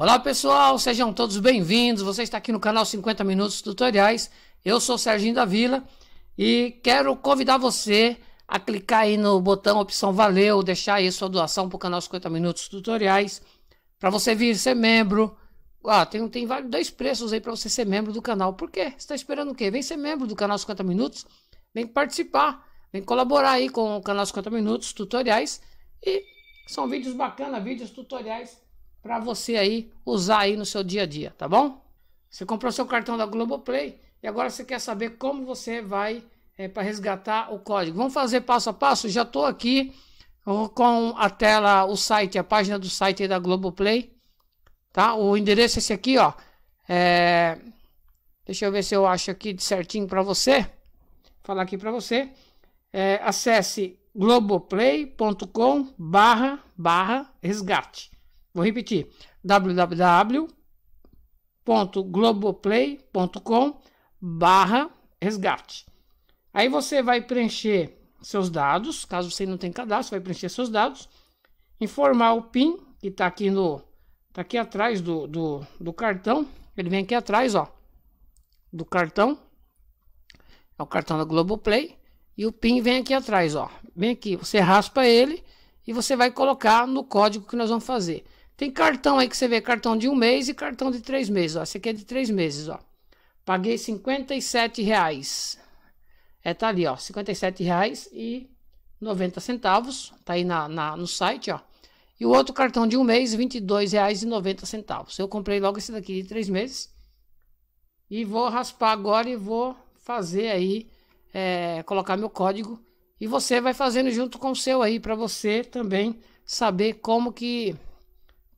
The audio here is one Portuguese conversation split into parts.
Olá pessoal, sejam todos bem-vindos. Você está aqui no canal 50 Minutos Tutoriais. Eu sou Serginho da Vila e quero convidar você a clicar aí no botão opção Valeu, deixar aí sua doação para o canal 50 Minutos Tutoriais, para você vir ser membro. Ah, tem, tem dois preços aí para você ser membro do canal. Por quê? Você está esperando o quê? Vem ser membro do canal 50 Minutos, vem participar, vem colaborar aí com o canal 50 Minutos Tutoriais e são vídeos bacanas, vídeos tutoriais para você aí usar aí no seu dia a dia, tá bom? Você comprou seu cartão da Globoplay e agora você quer saber como você vai é, para resgatar o código. Vamos fazer passo a passo? Já estou aqui com a tela, o site, a página do site da Globoplay, tá? O endereço é esse aqui, ó. É... Deixa eu ver se eu acho aqui de certinho para você. Vou falar aqui para você. É, acesse globoplay.com barra barra resgate. Vou repetir: www.globoplay.com/resgate. Aí você vai preencher seus dados, caso você não tenha cadastro, vai preencher seus dados, informar o PIN que está aqui no tá aqui atrás do, do, do, cartão, ele vem aqui atrás, ó, do cartão, é o cartão da Globoplay, e o PIN vem aqui atrás, ó, vem aqui, você raspa ele e você vai colocar no código que nós vamos fazer. Tem cartão aí que você vê, cartão de um mês e cartão de três meses, ó. Esse aqui é de três meses, ó. Paguei 57 reais. É, tá ali, ó, 57 reais e 90 centavos, tá aí na, na, no site, ó. E o outro cartão de um mês, R$ centavos. Eu comprei logo esse daqui de três meses. E vou raspar agora e vou fazer aí, é, colocar meu código. E você vai fazendo junto com o seu aí, para você também saber como que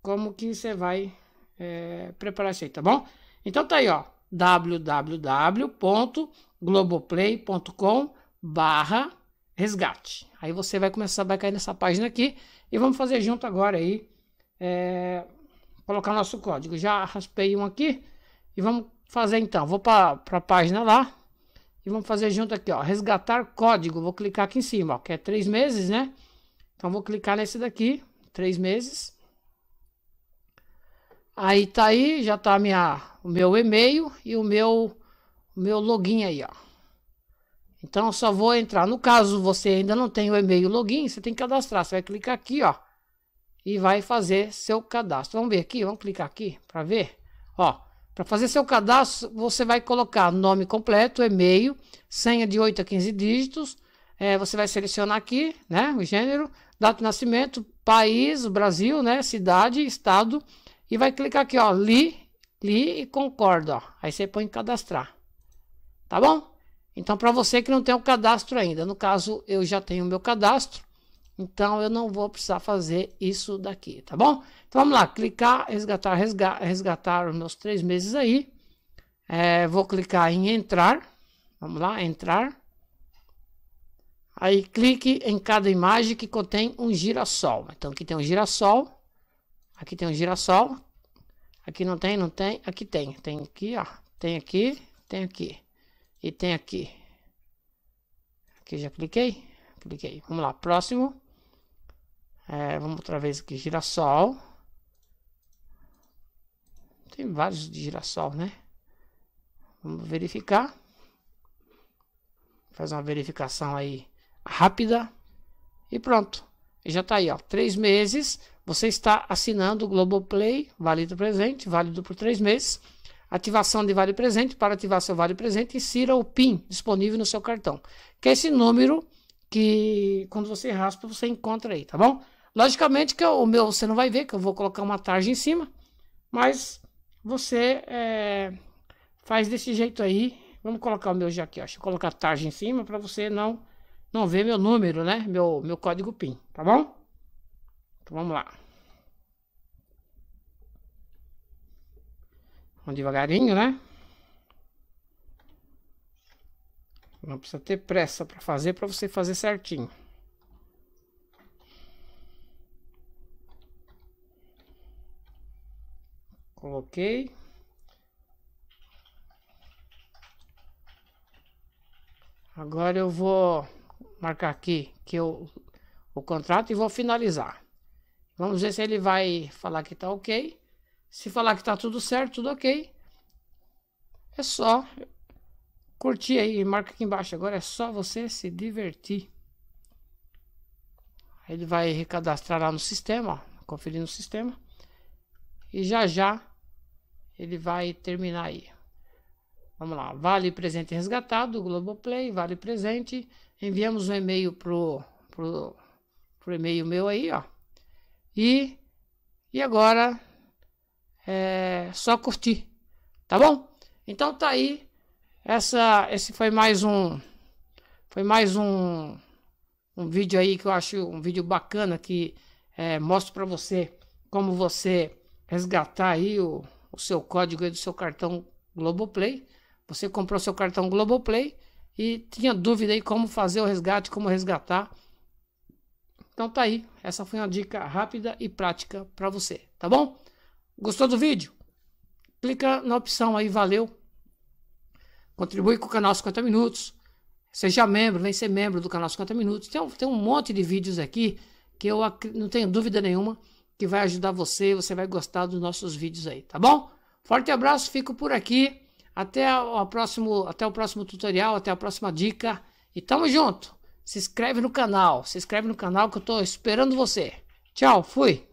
como que você vai é, preparar isso aí, tá bom? Então tá aí, ó, www.globoplay.com barra resgate. Aí você vai começar, vai cair nessa página aqui e vamos fazer junto agora aí, é, colocar nosso código. Já raspei um aqui e vamos fazer então. Vou para a página lá e vamos fazer junto aqui, ó, resgatar código. Vou clicar aqui em cima, ó, que é três meses, né? Então vou clicar nesse daqui, três meses. Aí tá aí, já tá minha, o meu e-mail e o meu, meu login aí, ó. Então eu só vou entrar. No caso você ainda não tem o e-mail login, você tem que cadastrar. Você vai clicar aqui, ó, e vai fazer seu cadastro. Vamos ver aqui, vamos clicar aqui para ver, ó. Para fazer seu cadastro, você vai colocar nome completo, e-mail, senha de 8 a 15 dígitos. É, você vai selecionar aqui, né, o gênero, data de nascimento, país, Brasil, né, cidade, estado e vai clicar aqui, ó, li, li e concordo, ó. Aí você põe cadastrar. Tá bom? Então, para você que não tem o cadastro ainda, no caso, eu já tenho o meu cadastro. Então, eu não vou precisar fazer isso daqui, tá bom? Então, vamos lá, clicar, resgatar, resgatar, resgatar os meus três meses aí. É, vou clicar em entrar. Vamos lá, entrar. Aí clique em cada imagem que contém um girassol. Então aqui tem um girassol. Aqui tem um girassol. Aqui não tem, não tem. Aqui tem. Tem aqui, ó. Tem aqui, tem aqui. E tem aqui. Aqui já cliquei. Cliquei. Vamos lá, próximo. É, vamos outra vez aqui, girassol. Tem vários de girassol, né? Vamos verificar. Faz uma verificação aí rápida. E pronto. E já tá aí, ó. Três meses você está assinando o Globoplay, válido presente, válido por três meses. Ativação de vale presente, para ativar seu vale presente, insira o PIN disponível no seu cartão. Que é esse número que quando você raspa, você encontra aí, tá bom? Logicamente que o meu você não vai ver, que eu vou colocar uma tarja em cima, mas você é, faz desse jeito aí. Vamos colocar o meu já aqui, ó. Deixa eu colocar a tarja em cima para você não não ver meu número, né? Meu, meu código PIN, tá bom? Então vamos lá. Vamos devagarinho, né? Não precisa ter pressa para fazer, para você fazer certinho. Coloquei. Agora eu vou marcar aqui que eu, o contrato e vou finalizar. Vamos ver se ele vai falar que tá ok. Se falar que tá tudo certo, tudo ok. É só curtir aí, marca aqui embaixo. Agora é só você se divertir. Ele vai recadastrar lá no sistema, ó, conferir no sistema. E já já ele vai terminar aí. Vamos lá, vale presente resgatado, Globoplay, vale presente. Enviamos um e-mail pro, pro, pro e-mail meu aí, ó. E, e agora é só curtir, tá bom? Então tá aí. Essa, esse foi mais um, foi mais um, um vídeo aí que eu acho um vídeo bacana que é, mostra para você como você resgatar aí o, o seu código do seu cartão Globoplay. Você comprou seu cartão Globoplay e tinha dúvida aí como fazer o resgate, como resgatar. Então tá aí, essa foi uma dica rápida e prática para você, tá bom? Gostou do vídeo? Clica na opção aí, valeu. Contribui com o canal 50 Minutos. Seja membro, vem ser membro do canal 50 Minutos. Tem, tem um monte de vídeos aqui que eu não tenho dúvida nenhuma que vai ajudar você, você vai gostar dos nossos vídeos aí, tá bom? Forte abraço, fico por aqui. Até, o próximo, até o próximo tutorial, até a próxima dica. E tamo junto! se inscreve no canal, se inscreve no canal que eu tô esperando você. Tchau, fui!